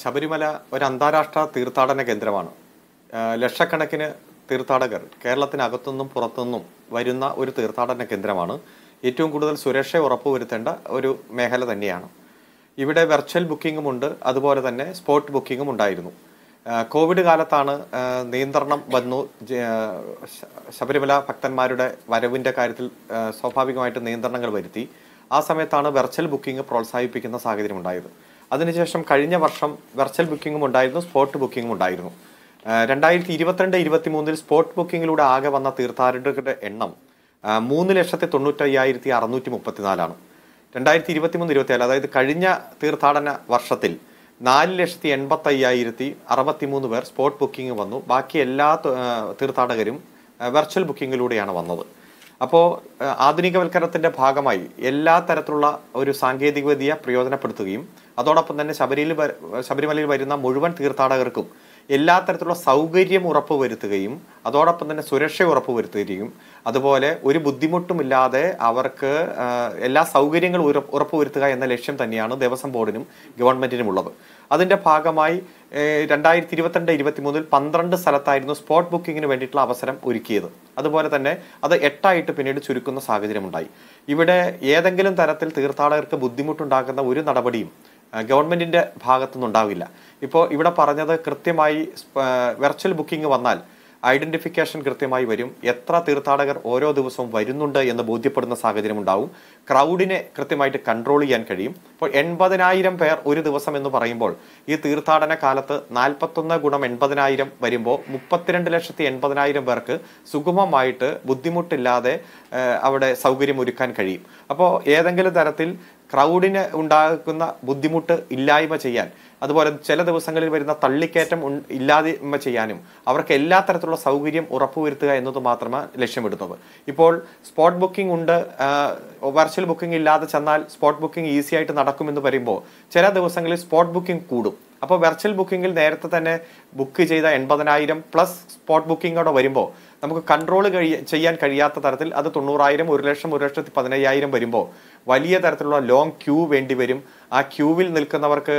ശബരിമല ഒരു അന്താരാഷ്ട്ര തീർത്ഥാടന കേന്ദ്രമാണ് ലക്ഷക്കണക്കിന് തീർത്ഥാടകർ കേരളത്തിനകത്തുനിന്നും പുറത്തുനിന്നും വരുന്ന ഒരു തീർത്ഥാടന കേന്ദ്രമാണ് ഏറ്റവും കൂടുതൽ സുരക്ഷ ഉറപ്പുവരുത്തേണ്ട ഒരു മേഖല തന്നെയാണ് ഇവിടെ വെർച്വൽ ഉണ്ട് അതുപോലെ തന്നെ സ്പോട്ട് ബുക്കിങ്ങും ഉണ്ടായിരുന്നു കോവിഡ് കാലത്താണ് നിയന്ത്രണം വന്നു ശബരിമല ഭക്തന്മാരുടെ വരവിൻ്റെ കാര്യത്തിൽ സ്വാഭാവികമായിട്ട് നിയന്ത്രണങ്ങൾ വരുത്തി ആ സമയത്താണ് വെർച്വൽ ബുക്കിംഗ് പ്രോത്സാഹിപ്പിക്കുന്ന സാഹചര്യം ഉണ്ടായത് അതിനുശേഷം കഴിഞ്ഞ വർഷം വെർച്വൽ ബുക്കിങ്ങും ഉണ്ടായിരുന്നു സ്പോട്ട് ബുക്കിങ്ങും ഉണ്ടായിരുന്നു രണ്ടായിരത്തി ഇരുപത്തിരണ്ട് ഇരുപത്തി മൂന്നിൽ സ്പോട്ട് ബുക്കിങ്ങിലൂടെ ആകെ വന്ന തീർത്ഥാടകരുടെ എണ്ണം മൂന്ന് ലക്ഷത്തി തൊണ്ണൂറ്റയ്യായിരത്തി അറുന്നൂറ്റി മുപ്പത്തിനാലാണ് രണ്ടായിരത്തി ഇരുപത്തി മൂന്ന് ഇരുപത്തി ഏഴ് അതായത് കഴിഞ്ഞ തീർത്ഥാടന വർഷത്തിൽ നാല് ലക്ഷത്തി എൺപത്തയ്യായിരത്തി അറുപത്തി മൂന്ന് പേർ സ്പോട്ട് ബുക്കിംഗ് വന്നു ബാക്കി എല്ലാ തീർത്ഥാടകരും വെർച്വൽ ബുക്കിങ്ങിലൂടെയാണ് വന്നത് അപ്പോൾ ആധുനികവൽക്കരണത്തിൻ്റെ ഭാഗമായി എല്ലാ തരത്തിലുള്ള ഒരു സാങ്കേതികവിദ്യ പ്രയോജനപ്പെടുത്തുകയും അതോടൊപ്പം തന്നെ ശബരിയിൽ ശബരിമലയിൽ വരുന്ന മുഴുവൻ തീർത്ഥാടകർക്കും എല്ലാ തരത്തിലുള്ള സൗകര്യം വരുത്തുകയും അതോടൊപ്പം തന്നെ സുരക്ഷ വരുത്തുകയും അതുപോലെ ഒരു ബുദ്ധിമുട്ടുമില്ലാതെ അവർക്ക് എല്ലാ സൗകര്യങ്ങളും വരുത്തുക എന്ന ലക്ഷ്യം തന്നെയാണ് ദേവസ്വം ബോർഡിനും ഗവൺമെന്റിനും ഉള്ളത് അതിന്റെ ഭാഗമായി രണ്ടായിരത്തി ഇരുപത്തിരണ്ട് മൂന്നിൽ പന്ത്രണ്ട് സ്ഥലത്തായിരുന്നു സ്പോട്ട് ബുക്കിങ്ങിന് വേണ്ടിയിട്ടുള്ള അവസരം ഒരുക്കിയത് അതുപോലെ തന്നെ അത് എട്ടായിട്ട് പിന്നീട് ചുരുക്കുന്ന സാഹചര്യമുണ്ടായി ഇവിടെ ഏതെങ്കിലും തരത്തിൽ തീർത്ഥാടകർക്ക് ബുദ്ധിമുട്ടുണ്ടാക്കുന്ന ഒരു നടപടിയും ഗവൺമെൻറ്റിൻ്റെ ഉണ്ടാവില്ല ഇപ്പോൾ ഇവിടെ പറഞ്ഞത് കൃത്യമായി വെർച്വൽ ബുക്കിംഗ് വന്നാൽ ഐഡന്റിഫിക്കേഷൻ കൃത്യമായി വരും എത്ര തീർത്ഥാടകർ ഓരോ ദിവസവും വരുന്നുണ്ട് എന്ന് ബോധ്യപ്പെടുന്ന സാഹചര്യം ഉണ്ടാവും ക്രൗഡിനെ കൃത്യമായിട്ട് കൺട്രോൾ ചെയ്യാൻ കഴിയും ഇപ്പോൾ എൺപതിനായിരം പേർ ഒരു ദിവസം എന്ന് പറയുമ്പോൾ ഈ തീർത്ഥാടന കാലത്ത് നാൽപ്പത്തൊന്ന് ഗുണം എൺപതിനായിരം വരുമ്പോൾ മുപ്പത്തിരണ്ട് ലക്ഷത്തി എൺപതിനായിരം പേർക്ക് സുഗമമായിട്ട് ബുദ്ധിമുട്ടില്ലാതെ അവിടെ സൗകര്യം ഒരുക്കാൻ കഴിയും അപ്പോൾ ഏതെങ്കിലും തരത്തിൽ ക്രൗഡിന് ഉണ്ടാക്കുന്ന ബുദ്ധിമുട്ട് ഇല്ലായ്മ ചെയ്യാൻ അതുപോലെ ചില ദിവസങ്ങളിൽ വരുന്ന തള്ളിക്കയറ്റം ഇല്ലാതെ ചെയ്യാനും അവർക്ക് എല്ലാ തരത്തിലുള്ള സൗകര്യം ഉറപ്പുവരുത്തുക എന്നത് മാത്രമാണ് ലക്ഷ്യമിടുന്നത് ഇപ്പോൾ സ്പോട്ട് ബുക്കിംഗ് ഉണ്ട് വെർച്വൽ ബുക്കിംഗ് ഇല്ലാതെ ചെന്നാൽ സ്പോട്ട് ബുക്കിംഗ് ഈസി ആയിട്ട് നടക്കുമെന്ന് പറയുമ്പോൾ ചില ദിവസങ്ങളിൽ സ്പോട്ട് ബുക്കിംഗ് കൂടും അപ്പോൾ വെർച്വൽ ബുക്കിംഗിൽ നേരത്തെ തന്നെ ബുക്ക് ചെയ്ത എൺപതിനായിരം പ്ലസ് സ്പോട്ട് ബുക്കിങ്ങോടെ വരുമ്പോൾ നമുക്ക് കൺട്രോൾ കഴിയ ചെയ്യാൻ കഴിയാത്ത തരത്തിൽ അത് തൊണ്ണൂറായിരം ഒരു ലക്ഷം ഒരു ലക്ഷത്തി പതിനയ്യായിരം വരുമ്പോൾ വലിയ തരത്തിലുള്ള ലോങ് ക്യൂ വേണ്ടി വരും ആ ക്യൂവിൽ നിൽക്കുന്നവർക്ക്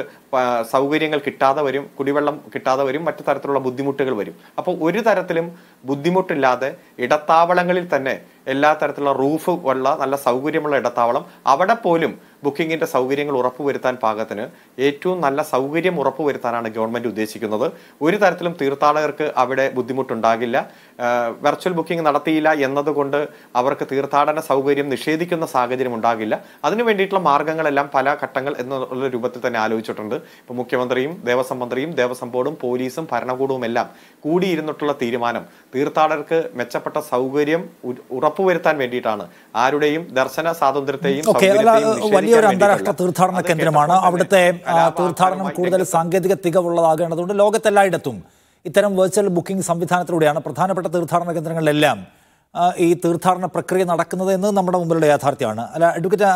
സൗകര്യങ്ങൾ കിട്ടാതെ വരും കുടിവെള്ളം കിട്ടാതെ വരും മറ്റു തരത്തിലുള്ള ബുദ്ധിമുട്ടുകൾ വരും അപ്പോൾ ഒരു തരത്തിലും ബുദ്ധിമുട്ടില്ലാതെ ഇടത്താവളങ്ങളിൽ തന്നെ എല്ലാ തരത്തിലുള്ള റൂഫ് ഉള്ള നല്ല സൗകര്യമുള്ള ഇടത്താവളം അവിടെ പോലും ബുക്കിങ്ങിൻ്റെ സൗകര്യങ്ങൾ ഉറപ്പുവരുത്താൻ പാകത്തിന് ഏറ്റവും നല്ല സൗകര്യം ഉറപ്പുവരുത്താനാണ് ഗവൺമെൻറ് ഉദ്ദേശിക്കുന്നത് ഒരു തരത്തിലും തീർത്ഥാടകർക്ക് അവിടെ ബുദ്ധിമുട്ടുണ്ടാകില്ല വെർച്വൽ ബുക്കിംഗ് നടത്തിയില്ല എന്നതുകൊണ്ട് അവർക്ക് തീർത്ഥാടന സൗകര്യം നിഷേധിക്കുന്ന സാഹചര്യം ഉണ്ടാകില്ല അതിനു വേണ്ടിയിട്ടുള്ള മാർഗങ്ങളെല്ലാം പല ഘട്ടങ്ങൾ എന്നുള്ള രൂപത്തിൽ തന്നെ ആലോചിച്ചിട്ടുണ്ട് ഇപ്പോൾ മുഖ്യമന്ത്രിയും ദേവസ്വം മന്ത്രിയും ദേവസ്വം ബോർഡും പോലീസും ഭരണകൂടവും എല്ലാം കൂടിയിരുന്നിട്ടുള്ള തീരുമാനം തീർത്ഥാടകർക്ക് മെച്ചപ്പെട്ട സൗകര്യം ഉറപ്പുവരുത്താൻ വേണ്ടിയിട്ടാണ് ആരുടെയും ദർശന സ്വാതന്ത്ര്യത്തെയും വലിയൊരു അന്താരാഷ്ട്ര തീർത്ഥാടന കേന്ദ്രമാണ് അവിടുത്തെ തീർത്ഥാടനം കൂടുതൽ സാങ്കേതിക തികവുള്ളതാകേണ്ടതുകൊണ്ട് ലോകത്തെല്ലായിടത്തും ഇത്തരം വെർച്വൽ ബുക്കിംഗ് സംവിധാനത്തിലൂടെയാണ് പ്രധാനപ്പെട്ട തീർത്ഥാടന കേന്ദ്രങ്ങളിലെല്ലാം ഈ തീർത്ഥാടന പ്രക്രിയ നടക്കുന്നത് എന്ന് നമ്മുടെ മുമ്പിലുള്ള യാഥാർത്ഥ്യമാണ് അല്ല അഡ്വക്കേറ്റ്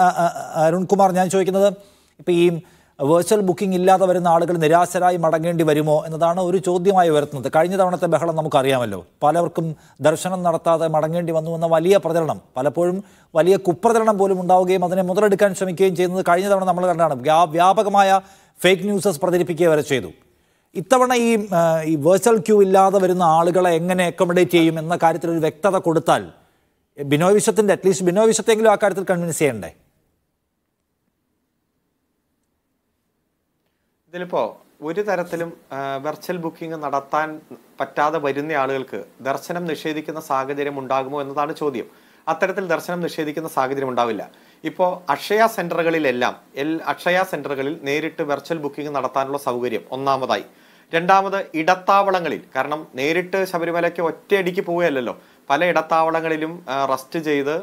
അരുൺകുമാർ ഞാൻ ചോദിക്കുന്നത് ഇപ്പോൾ ഈ വേർച്വൽ ബുക്കിംഗ് ഇല്ലാതെ വരുന്ന ആളുകൾ നിരാശരായി മടങ്ങേണ്ടി വരുമോ എന്നതാണ് ഒരു ചോദ്യമായി വരുത്തുന്നത് കഴിഞ്ഞ തവണത്തെ ബഹളം നമുക്കറിയാമല്ലോ പലർക്കും ദർശനം നടത്താതെ മടങ്ങേണ്ടി വന്നു എന്ന വലിയ പ്രചരണം പലപ്പോഴും വലിയ കുപ്രചരണം പോലും ഉണ്ടാവുകയും അതിനെ മുതലെടുക്കാൻ ശ്രമിക്കുകയും ചെയ്യുന്നത് കഴിഞ്ഞ തവണ നമ്മൾ കണ്ടാണ് വ്യാപകമായ ഫേക്ക് ന്യൂസസ് പ്രചരിപ്പിക്കുക വരെ ചെയ്തു ഇത്തവണ ഈ ഈ വേഴ്ച്വൽ ക്യൂ ഇല്ലാതെ വരുന്ന ആളുകളെ എങ്ങനെ അക്കോമഡേറ്റ് ചെയ്യും എന്ന കാര്യത്തിൽ ഒരു വ്യക്തത കൊടുത്താൽ ബിനോവിശത്തിൻ്റെ അറ്റ്ലീസ്റ്റ് ബിനോവിശത്തെങ്കിലും ആ കാര്യത്തിൽ കൺവിൻസ് ചെയ്യണ്ടേ ഇതിലിപ്പോ ഒരു തരത്തിലും വെർച്വൽ ബുക്കിംഗ് നടത്താൻ പറ്റാതെ വരുന്ന ആളുകൾക്ക് ദർശനം നിഷേധിക്കുന്ന സാഹചര്യം ഉണ്ടാകുമോ എന്നതാണ് ചോദ്യം അത്തരത്തിൽ ദർശനം നിഷേധിക്കുന്ന സാഹചര്യം ഉണ്ടാവില്ല ഇപ്പോൾ അക്ഷയ സെന്ററുകളിലെല്ലാം എൽ അക്ഷയ സെന്ററുകളിൽ നേരിട്ട് വെർച്വൽ ബുക്കിംഗ് നടത്താനുള്ള സൗകര്യം ഒന്നാമതായി രണ്ടാമത് ഇടത്താവളങ്ങളിൽ കാരണം നേരിട്ട് ശബരിമലയ്ക്ക് ഒറ്റയടിക്ക് പോവുകയല്ലല്ലോ പല ഇടത്താവളങ്ങളിലും റെസ്റ്റ് ചെയ്ത്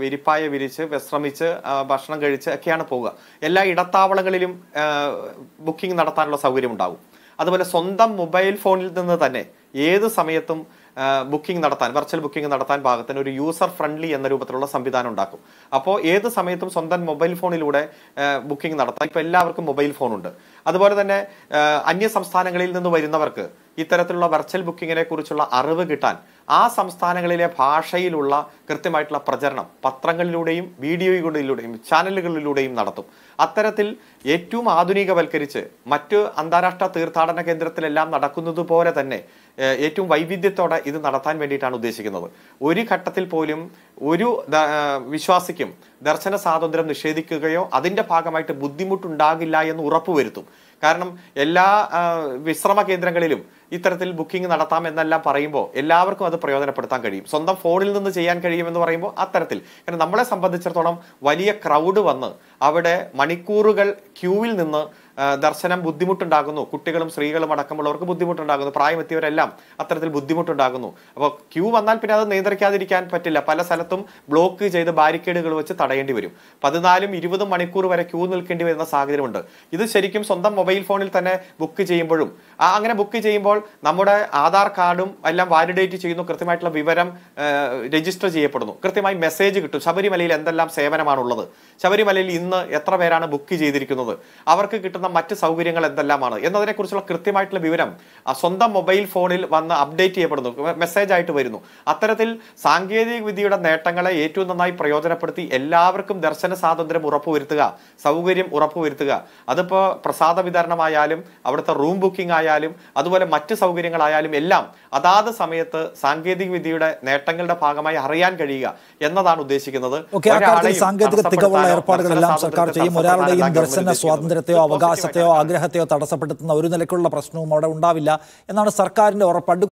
വിരിപ്പായ വിരിച്ച് വിശ്രമിച്ച് ഭക്ഷണം കഴിച്ച് ഒക്കെയാണ് പോവുക എല്ലാ ഇടത്താവളങ്ങളിലും ബുക്കിംഗ് നടത്താനുള്ള സൗകര്യം ഉണ്ടാകും അതുപോലെ സ്വന്തം മൊബൈൽ ഫോണിൽ നിന്ന് തന്നെ ഏത് സമയത്തും ബുക്കിംഗ് നടത്താൻ വെർച്വൽ ബുക്കിംഗ് നടത്താൻ പാകത്തിന് ഒരു യൂസർ ഫ്രണ്ട്ലി എന്ന രൂപത്തിലുള്ള സംവിധാനം ഉണ്ടാക്കും അപ്പോൾ ഏത് സമയത്തും സ്വന്തം മൊബൈൽ ഫോണിലൂടെ ബുക്കിംഗ് നടത്താൻ ഇപ്പോൾ എല്ലാവർക്കും മൊബൈൽ ഫോണുണ്ട് അതുപോലെ തന്നെ അന്യ സംസ്ഥാനങ്ങളിൽ നിന്ന് വരുന്നവർക്ക് ഇത്തരത്തിലുള്ള വെർച്വൽ ബുക്കിങ്ങിനെ കുറിച്ചുള്ള അറിവ് കിട്ടാൻ ആ സംസ്ഥാനങ്ങളിലെ ഭാഷയിലുള്ള കൃത്യമായിട്ടുള്ള പ്രചരണം പത്രങ്ങളിലൂടെയും വീഡിയോകളിലൂടെയും ചാനലുകളിലൂടെയും നടത്തും അത്തരത്തിൽ ഏറ്റവും ആധുനികവൽക്കരിച്ച് മറ്റ് അന്താരാഷ്ട്ര തീർത്ഥാടന കേന്ദ്രത്തിലെല്ലാം നടക്കുന്നത് പോലെ തന്നെ ഏറ്റവും വൈവിധ്യത്തോടെ ഇത് നടത്താൻ വേണ്ടിയിട്ടാണ് ഉദ്ദേശിക്കുന്നത് ഒരു ഘട്ടത്തിൽ പോലും ഒരു വിശ്വാസിക്കും ദർശന സ്വാതന്ത്ര്യം നിഷേധിക്കുകയോ അതിൻ്റെ ഭാഗമായിട്ട് ബുദ്ധിമുട്ടുണ്ടാകില്ല എന്ന് ഉറപ്പുവരുത്തും കാരണം എല്ലാ വിശ്രമ കേന്ദ്രങ്ങളിലും ഇത്തരത്തിൽ ബുക്കിംഗ് നടത്താം എന്നെല്ലാം പറയുമ്പോൾ എല്ലാവർക്കും അത് പ്രയോജനപ്പെടുത്താൻ കഴിയും സ്വന്തം ഫോണിൽ നിന്ന് ചെയ്യാൻ കഴിയുമെന്ന് പറയുമ്പോൾ അത്തരത്തിൽ കാരണം നമ്മളെ സംബന്ധിച്ചിടത്തോളം വലിയ ക്രൗഡ് വന്ന് അവിടെ മണിക്കൂറുകൾ ക്യൂവിൽ നിന്ന് ദർശനം ബുദ്ധിമുട്ടുണ്ടാകുന്നു കുട്ടികളും സ്ത്രീകളും അടക്കമുള്ളവർക്ക് ബുദ്ധിമുട്ടുണ്ടാകുന്നു പ്രായമെത്തിയവരെല്ലാം അത്തരത്തിൽ ബുദ്ധിമുട്ടുണ്ടാകുന്നു അപ്പോൾ ക്യൂ വന്നാൽ പിന്നെ അത് നിയന്ത്രിക്കാതിരിക്കാൻ പറ്റില്ല പല സ്ഥലത്തും ബ്ലോക്ക് ചെയ്ത് ബാരിക്കേഡുകൾ വെച്ച് തടയേണ്ടി വരും പതിനാലും ഇരുപതും മണിക്കൂർ വരെ ക്യൂ നിൽക്കേണ്ടി വരുന്ന സാഹചര്യമുണ്ട് ഇത് ശരിക്കും സ്വന്തം മൊബൈൽ ഫോണിൽ തന്നെ ബുക്ക് ചെയ്യുമ്പോഴും അങ്ങനെ ബുക്ക് ചെയ്യുമ്പോൾ നമ്മുടെ ആധാർ കാർഡും എല്ലാം വാലിഡേറ്റ് ചെയ്യുന്നു കൃത്യമായിട്ടുള്ള വിവരം രജിസ്റ്റർ ചെയ്യപ്പെടുന്നു കൃത്യമായി മെസ്സേജ് കിട്ടും ശബരിമലയിൽ എന്തെല്ലാം സേവനമാണുള്ളത് ശബരിമലയിൽ ഇന്ന് എത്ര പേരാണ് ബുക്ക് ചെയ്തിരിക്കുന്നത് അവർക്ക് കിട്ടുന്ന മറ്റ് സൗകര്യങ്ങൾ എന്തെല്ലാമാണ് എന്നതിനെക്കുറിച്ചുള്ള കൃത്യമായിട്ടുള്ള വിവരം സ്വന്തം മൊബൈൽ ഫോണിൽ വന്ന് അപ്ഡേറ്റ് ചെയ്യപ്പെടുന്നു മെസ്സേജ് ആയിട്ട് വരുന്നു അത്തരത്തിൽ സാങ്കേതിക വിദ്യയുടെ നേട്ടങ്ങളെ ഏറ്റവും നന്നായി പ്രയോജനപ്പെടുത്തി എല്ലാവർക്കും ദർശന സ്വാതന്ത്ര്യം ഉറപ്പുവരുത്തുക സൗകര്യം ഉറപ്പുവരുത്തുക അതിപ്പോൾ പ്രസാദ വിതരണമായാലും അവിടുത്തെ റൂം ബുക്കിംഗ് ആയാലും അതുപോലെ മറ്റ് മറ്റ് സൗകര്യങ്ങളായാലും എല്ലാം അതാത് സമയത്ത് സാങ്കേതിക വിദ്യയുടെ നേട്ടങ്ങളുടെ ഭാഗമായി അറിയാൻ കഴിയുക എന്നതാണ് ഉദ്ദേശിക്കുന്നത് സാങ്കേതിക തികവുള്ള ഏർപ്പാടുകളെല്ലാം സർക്കാർ ചെയ്യും ഒരാളുടെയും ദർശന സ്വാതന്ത്ര്യത്തെയോ അവകാശത്തെയോ ആഗ്രഹത്തെയോ തടസ്സപ്പെടുത്തുന്ന ഒരു നിലയ്ക്കുള്ള പ്രശ്നവും അവിടെ ഉണ്ടാവില്ല എന്നാണ് സർക്കാരിന്റെ ഉറപ്പ്